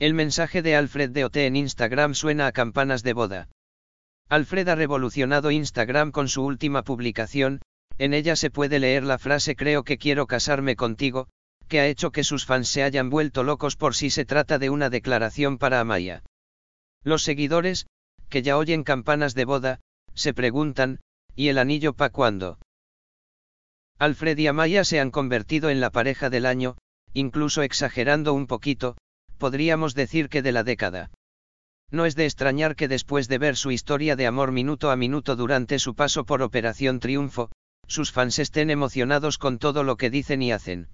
El mensaje de Alfred de OT en Instagram suena a campanas de boda. Alfred ha revolucionado Instagram con su última publicación, en ella se puede leer la frase creo que quiero casarme contigo, que ha hecho que sus fans se hayan vuelto locos por si se trata de una declaración para Amaya. Los seguidores, que ya oyen campanas de boda, se preguntan, ¿y el anillo pa' cuándo? Alfred y Amaya se han convertido en la pareja del año, incluso exagerando un poquito, podríamos decir que de la década. No es de extrañar que después de ver su historia de amor minuto a minuto durante su paso por Operación Triunfo, sus fans estén emocionados con todo lo que dicen y hacen.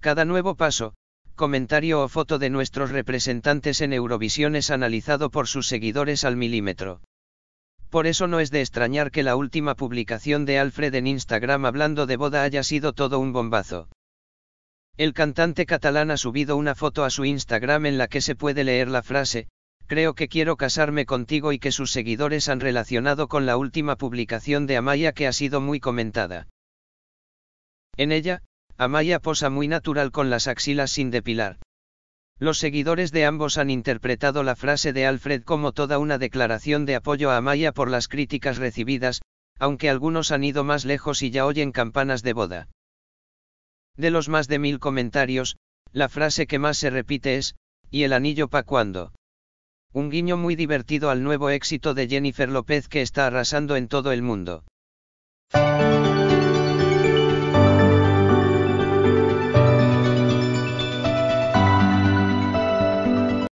Cada nuevo paso, comentario o foto de nuestros representantes en Eurovisión es analizado por sus seguidores al milímetro. Por eso no es de extrañar que la última publicación de Alfred en Instagram hablando de boda haya sido todo un bombazo. El cantante catalán ha subido una foto a su Instagram en la que se puede leer la frase, creo que quiero casarme contigo y que sus seguidores han relacionado con la última publicación de Amaya que ha sido muy comentada. En ella, Amaya posa muy natural con las axilas sin depilar. Los seguidores de ambos han interpretado la frase de Alfred como toda una declaración de apoyo a Amaya por las críticas recibidas, aunque algunos han ido más lejos y ya oyen campanas de boda. De los más de mil comentarios, la frase que más se repite es, ¿y el anillo pa' cuándo? Un guiño muy divertido al nuevo éxito de Jennifer López que está arrasando en todo el mundo.